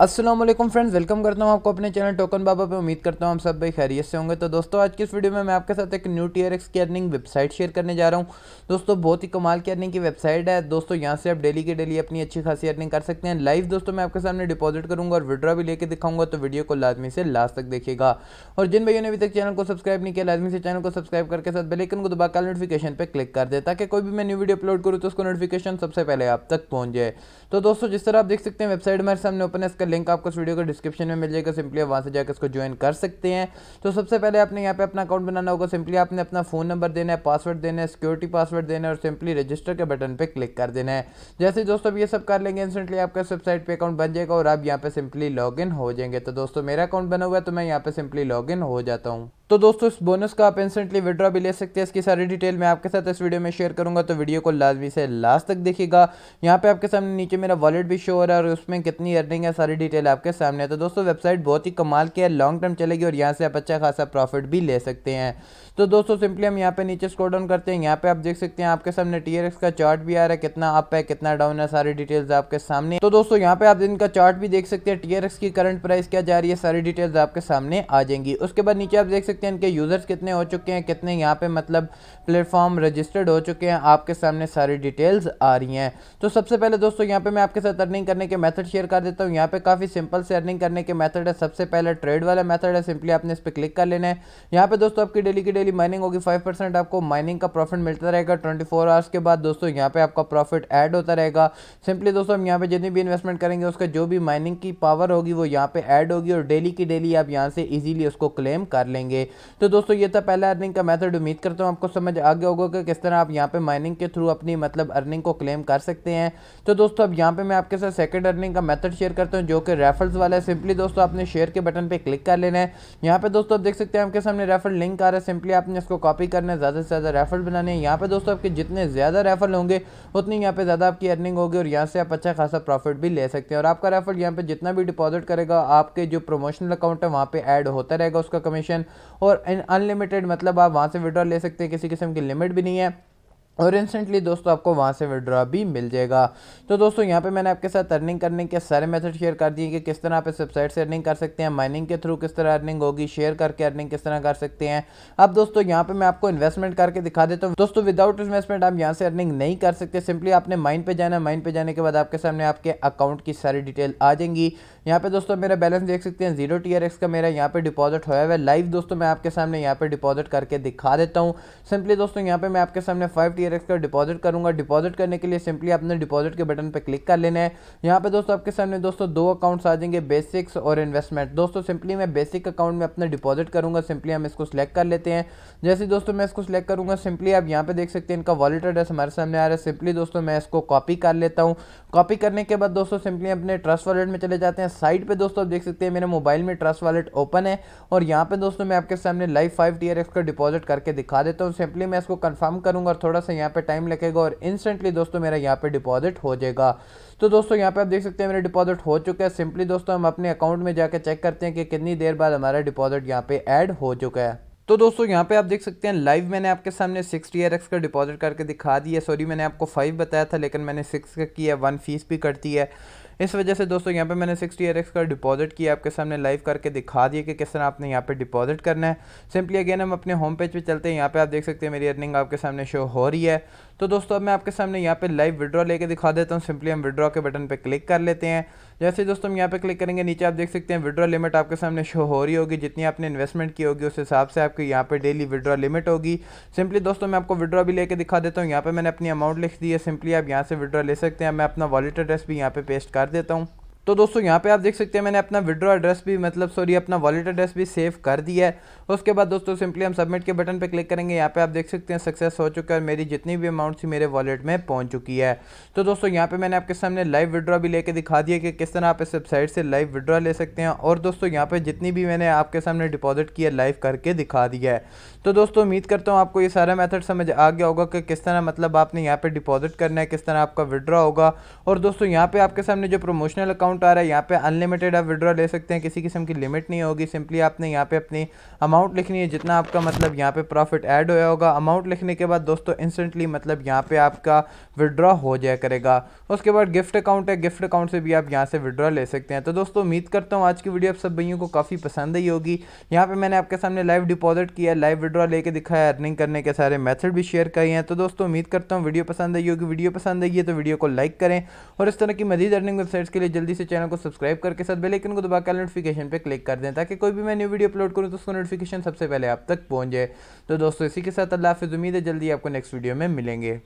Aslam friends welcome करता हूँ आपको अपने चैनल टोकन बाबा पे उम्मीद करता हूँ हम सब भाई खैरियत से होंगे तो दोस्तों आज की इस वीडियो में मैं आपके साथ एक न्यू टी आर एक्स की अर्निंग वेबसाइट शेयर करने जा रहा हूँ दोस्तों बहुत ही कमाल की अर्निंग की वेबसाइट है दोस्तों यहाँ से आप डेली की डेली अपनी अच्छी खासी अर्निंग कर सकते हैं लाइव दोस्तों मैं आपके सामने डिपॉजिट करूँगा और विड्रा भी लेकर दिखाऊंगा तो वीडियो को लाजमी से लास्ट तक देखिएगा और जिन भाइयों ने अभी तक चैनल को सब्सक्राइब नहीं किया लाजमी से चैनल को सब्सक्राइब करके साथ बेलेकन को दबा कर नोटिफिकेशन पर क्लिक कर दे ताकि कोई भी मैं न्यू वीडियो अपलोड करूँ तो उसको नोटिफिकेशन सबसे पहले आप तक पहुँच जाए तो दोस्तों जिस तरह आप देख सकते हैं वेबसाइट हमारे सामने ओपन है लिंक आपको इस वीडियो को डिस्क्रिप्शन में मिल जाएगा सिंपली आप वहाँ से जाकर इसको ज्वाइन कर सकते हैं तो सबसे पहले आपने यहाँ पे अपना अकाउंट बनाना होगा सिंपली आपने अपना फ़ोन नंबर देना है पासवर्ड देना है सिक्योरिटी पासवर्ड देना है और सिंपली रजिस्टर के बटन पर क्लिक कर देना है जैसे दोस्तों ये सब कर लेंगे इंस्टेंटली आपका वेबसाइट पर अकाउंट बन जाएगा और आप यहाँ पर सिंपली लॉग हो जाएंगे तो दोस्तों मेरा अकाउंट बना हुआ है तो मैं यहाँ पर सिंपली लॉग हो जाता हूँ तो दोस्तों इस बोनस का आप इंस्टेंटली विड्रॉ भी ले सकते हैं इसकी सारी डिटेल मैं आपके साथ इस वीडियो में शेयर करूंगा तो वीडियो को लाजमी से लास्ट तक देखिएगा यहाँ पे आपके सामने नीचे मेरा वॉलेट भी शो हो रहा है और उसमें कितनी अर्निंग है सारी डिटेल आपके सामने है तो दोस्तों वेबसाइट बहुत ही कमाल की है लॉन्ग टर्म चलेगी और यहाँ से आप अच्छा खासा प्रॉफिट भी ले सकते हैं तो दोस्तों सिंपली हम यहाँ पे नीचे स्क्रॉल डाउन करते हैं यहाँ पे आप देख सकते हैं आपके सामने टी का चार्ट भी आ रहा है कितना अप है कितना डाउन है सारी डिटेल्स आपके सामने तो दोस्तों यहाँ पे आप इनका चार्ट भी देख सकते हैं टी की करंट प्राइस क्या जा रही है सारी डिटेल्स आपके सामने आ जाएंगी उसके बाद नीचे आप देख सकते हैं इनके यूजर्स कितने हो चुके हैं कितने यहाँ पे मतलब प्लेटफॉर्म रजिस्टर्ड हो चुके हैं आपके सामने सारी डिटेल्स आ रही हैं तो सबसे पहले दोस्तों यहाँ पे मैं आपके साथ अर्निंग करने के मेथड शेयर कर देता हूँ यहाँ पे काफ़ी सिंपल से अर्निंग करने के मेथड है सबसे पहले ट्रेड वाला मेथड है सिंपली आपने इस पर क्लिक कर लेना है यहाँ पे दोस्तों आपकी डेली की डेली माइनिंग होगी फाइव परसेंट आपको माइनिंग का प्रॉफिट मिलता रहेगा ट्वेंटी फोर आवर्स के बाद दोस्तों यहाँ पे आपका प्रॉफिट ऐड होता रहेगा सिंपली दोस्तों हम यहाँ पे जितनी भी इन्वेस्टमेंट करेंगे उसका जो भी माइनिंग की पावर होगी वो यहाँ पे ऐड होगी और डेली की डेली आप यहाँ से ईजिली उसको क्लेम कर लेंगे तो दोस्तों ये था पहला अर्निंग का मैथड उम्मीद करता हूँ आपको समझ आगे होगा कि किस तरह आप यहाँ पे माइनिंग के थ्रू अपनी मतलब अर्निंग को क्लेम कर सकते हैं तो दोस्तों अब यहाँ पे मैं आपके साथ सेकंड अर्निंग का मेथड शेयर करता हूँ जो जो कि रेफरल्स वाला है सिंपली दोस्तों आपने शेयर के बटन पर क्लिक कर लेना है यहाँ पर दोस्तों आप देख सकते हैं आपके सामने रेफर लिंक आ रहा है सिंपली आपने इसको कॉपी करना है ज़्यादा से ज़्यादा रेफर बनाने हैं यहाँ पर दोस्तों आपके जितने ज़्यादा रेफर होंगे उतनी यहाँ पर ज़्यादा आपकी अर्निंग होगी और यहाँ से आप अच्छा खासा प्रॉफिट भी ले सकते हैं और आपका रेफर यहाँ पर जितना भी डिपॉजिट करेगा आपके जो प्रमोशनल अकाउंट है वहाँ पर ऐड होता रहेगा उसका कमीशन और अनलिमिटेड मतलब आप वहाँ से विड्रॉ ले सकते हैं किसी किस्म की लिमिट भी नहीं है और इंस्टेंटली दोस्तों आपको वहाँ से विड्रॉ भी मिल जाएगा तो दोस्तों यहाँ पे मैंने आपके साथ अर्निंग करने के सारे मेथड शेयर कर दिए कि किस तरह आप इस वेबसाइट से अर्निंग कर सकते हैं माइनिंग के थ्रू किस तरह अर्निंग होगी शेयर करके अर्निंग किस तरह कर सकते हैं अब दोस्तों यहाँ पे मैं आपको इन्वेस्टमेंट करके दिखा देता हूँ दोस्तों विदाउट इन्वेस्टमेंट आप यहाँ से अर्निंग नहीं कर सकते सिंपली आपने माइंड पर जाना माइंड पर जाने के बाद आपके सामने आपके अकाउंट की सारी डिटेल आ जाएंगी यहाँ पे दोस्तों मेरा बैलेंस देख सकते हैं जीरो टी का मेरा यहाँ पे डिपॉजिट होया हुआ है लाइव दोस्तों मैं आपके सामने यहाँ पे डिपॉजिट करके दिखा देता हूँ सिंपली दोस्तों यहाँ पे मैं आपके सामने फाइव टीआरएक्स का डिपॉजिट करूंगा डिपॉजिट करने के लिए सिंपली आपने डिपॉजिट के बटन पर क्लिक कर लेना है यहाँ पे दोस्तों आपके सामने दोस्तों दो अकाउंट्स आ जाएंगे बेसिक्स और इन्वेस्टमेंट दोस्तों सिंपली मैं बेसिक अकाउंट में अपना डिपॉजिट करूंगा सिंपली हम इसको सिलेक्ट कर लेते हैं जैसे दोस्तों मैं इसको सिलेक्ट करूंगा सिंपली आप यहाँ पे देख सकते हैं इनका वॉलेट एड्रेस हमारे सामने आ रहा है सिंपली दोस्तों मैं इसको कॉपी कर लेता हूँ कॉपी करने के बाद दोस्तों सिंपली अपने ट्रस्ट वॉलेट में चले जाते हैं साइड पर दोस्तों आप देख सकते हैं मेरे मोबाइल में ट्रस्ट वॉलेट ओपन है और यहाँ पे दोस्तों मैं आपके सामने लाइव फाइव टी का डिपॉजिट करके दिखा देता हूँ सिंपली मैं इसको कन्फर्म करूंगा और थोड़ा सा यहाँ पे टाइम लगेगा और इंस्टेंटली दोस्तों मेरा यहाँ पे डिपॉजिट हो जाएगा तो दोस्तों यहाँ पे आप देख सकते हैं मेरा डिपॉजिट हो चुका है सिंपली दोस्तों हम अपने अकाउंट में जाकर चेक करते हैं कि कितनी देर बाद हमारा डिपॉजिट यहाँ पे ऐड हो चुका है तो दोस्तों यहाँ पे आप देख सकते हैं लाइव मैंने आपके सामने सिक्स टी आर एक्स का डिपॉजिट करके दिखा दिया सॉरी मैंने आपको फाइव बताया था लेकिन मैंने सिक्स का किया वन फीस भी कटती है इस वजह से दोस्तों यहाँ पे मैंने सिक्सटी एक्स का डिपॉजिट किया आपके सामने लाइव करके दिखा दिया कि किस तरह आपने यहाँ पे डिपॉजिट करना है सिंपली अगेन हम अपने होम पेज पे चलते हैं यहाँ पे आप देख सकते हैं मेरी अर्निंग आपके सामने शो हो रही है तो दोस्तों अब मैं आपके सामने यहाँ पे लाइव विड्रॉ लेके दिखा देता हूँ सिंपली हम विड्रॉ के बटन पर क्लिक कर लेते हैं जैसे दोस्तों हम यहाँ पे क्लिक करेंगे नीचे आप देख सकते हैं विड्रॉ लिमिट आपके सामने शो हो रही होगी जितनी आपने इन्वेस्टमेंट की होगी उस हिसाब से आपके यहाँ पे डेली विड्रॉ लिमिट होगी सिंपली दोस्तों मैं आपको विड्रॉ भी लेके दिखा देता हूँ यहाँ पे मैंने अपनी अमाउंट लिख दी है सिंपली आप यहाँ से विड्रॉ ले सकते हैं मैं अपना वॉलेट एड्रेस भी यहाँ पे पेस्ट कर देता हूँ तो दोस्तों यहाँ पे आप देख सकते हैं मैंने अपना विड्रॉ एड्रेस भी मतलब सॉरी अपना वॉलेट एड्रेस भी सेव कर दिया है उसके बाद दोस्तों सिंपली हम सबमिट के बटन पे क्लिक करेंगे यहाँ पे आप देख सकते हैं सक्सेस हो चुका है मेरी जितनी भी अमाउंट थी मेरे वॉलेट में पहुँच चुकी है तो दोस्तों यहाँ पर मैंने आपके सामने लाइव विड्रॉ भी लेके दिखा दिया कि किस तरह आप इस वेबसाइट से लाइव विड्रॉ ले सकते हैं और दोस्तों यहाँ पर जितनी भी मैंने आपके सामने डिपॉजिट किया लाइव करके दिखा दिया है तो दोस्तों उम्मीद करता हूँ आपको ये सारा मैथड समझ आ गया होगा कि किस तरह मतलब आपने यहाँ पर डिपॉजिट करना है किस तरह आपका विड्रॉ होगा और दोस्तों यहाँ पर आपके सामने जो प्रमोशनल अकाउंट अमाउंट आ रहा है यहाँ पे अनलिमिटेड आप विड्रॉ ले सकते हैं किसी किस्म की लिमिट नहीं होगी सिंपली आपने यहाँ पे अपनी अमाउंट लिखनी है जितना आपका मतलब यहाँ पे प्रॉफिट ऐड होया होगा अमाउंट लिखने के बाद दोस्तों इंस्टेंटली मतलब यहाँ पे आपका विड्रॉ हो जाया करेगा उसके बाद गिफ्ट अकाउंट है गिफ्ट अकाउंट से भी आप यहाँ से विड्रॉ ले सकते हैं तो दोस्तों उम्मीद करता हूँ आज की वीडियो आप सब भैया को काफ़ी पसंद ही होगी यहाँ पर मैंने आपके सामने लाइव डिपॉजिट किया लाइव विड्रॉ लेके दिखाया अर्निंग करने के सारे मैथड भी शेयर किए हैं तो दोस्तों उम्मीद करता हूँ वीडियो पसंद आई होगी वीडियो पसंद आई है तो वीडियो को लाइक करें और इस तरह की मजीद अर्निंग वेबसाइट्स के लिए जल्दी से चैनल को सब्सक्राइब करके साथ बेल आइकन को कर नोटिफिकेशन पे क्लिक कर दें ताकि कोई भी मैं न्यू वीडियो अपलोड करूँ तो उसका नोटिफिकेशन सबसे पहले आप तक पहुँच जाए तो दोस्तों इसी के साथ अल्लाह हाफिज़ उम्मीद है जल्दी आपको नेक्स्ट वीडियो में मिलेंगे